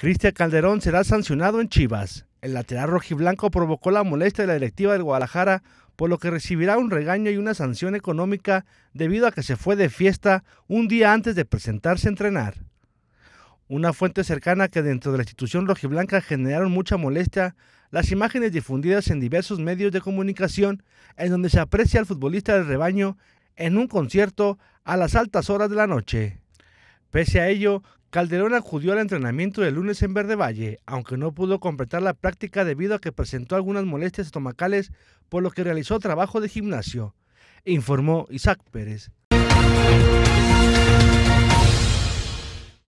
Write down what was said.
Cristian Calderón será sancionado en Chivas. El lateral rojiblanco provocó la molestia de la directiva del Guadalajara, por lo que recibirá un regaño y una sanción económica debido a que se fue de fiesta un día antes de presentarse a entrenar. Una fuente cercana que dentro de la institución rojiblanca generaron mucha molestia, las imágenes difundidas en diversos medios de comunicación, en donde se aprecia al futbolista del rebaño en un concierto a las altas horas de la noche. Pese a ello, Calderón acudió al entrenamiento del lunes en Verde Valle, aunque no pudo completar la práctica debido a que presentó algunas molestias estomacales, por lo que realizó trabajo de gimnasio, informó Isaac Pérez.